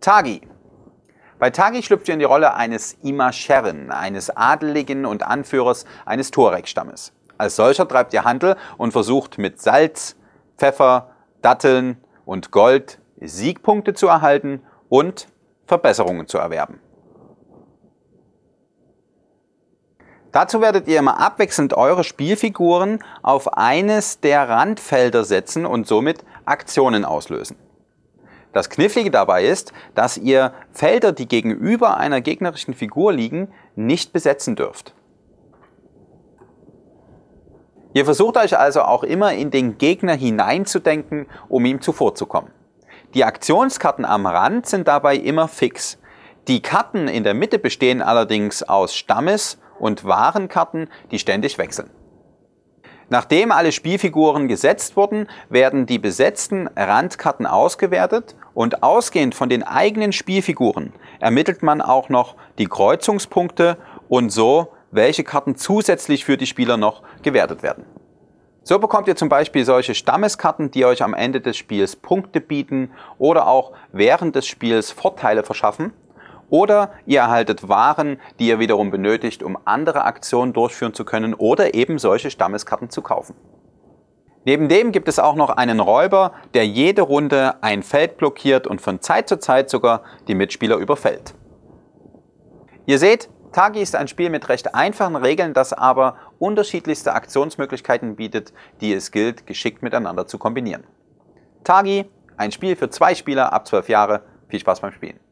Tagi. Bei Tagi schlüpft ihr in die Rolle eines Imascheren, eines Adeligen und Anführers eines torek stammes Als solcher treibt ihr Handel und versucht mit Salz, Pfeffer, Datteln und Gold Siegpunkte zu erhalten und Verbesserungen zu erwerben. Dazu werdet ihr immer abwechselnd eure Spielfiguren auf eines der Randfelder setzen und somit Aktionen auslösen. Das Knifflige dabei ist, dass ihr Felder, die gegenüber einer gegnerischen Figur liegen, nicht besetzen dürft. Ihr versucht euch also auch immer in den Gegner hineinzudenken, um ihm zuvorzukommen. Die Aktionskarten am Rand sind dabei immer fix. Die Karten in der Mitte bestehen allerdings aus Stammes- und Warenkarten, die ständig wechseln. Nachdem alle Spielfiguren gesetzt wurden, werden die besetzten Randkarten ausgewertet und ausgehend von den eigenen Spielfiguren ermittelt man auch noch die Kreuzungspunkte und so, welche Karten zusätzlich für die Spieler noch gewertet werden. So bekommt ihr zum Beispiel solche Stammeskarten, die euch am Ende des Spiels Punkte bieten oder auch während des Spiels Vorteile verschaffen oder ihr erhaltet Waren, die ihr wiederum benötigt, um andere Aktionen durchführen zu können oder eben solche Stammeskarten zu kaufen. Neben dem gibt es auch noch einen Räuber, der jede Runde ein Feld blockiert und von Zeit zu Zeit sogar die Mitspieler überfällt. Ihr seht, Tagi ist ein Spiel mit recht einfachen Regeln, das aber unterschiedlichste Aktionsmöglichkeiten bietet, die es gilt, geschickt miteinander zu kombinieren. Tagi, ein Spiel für zwei Spieler ab 12 Jahre. Viel Spaß beim Spielen.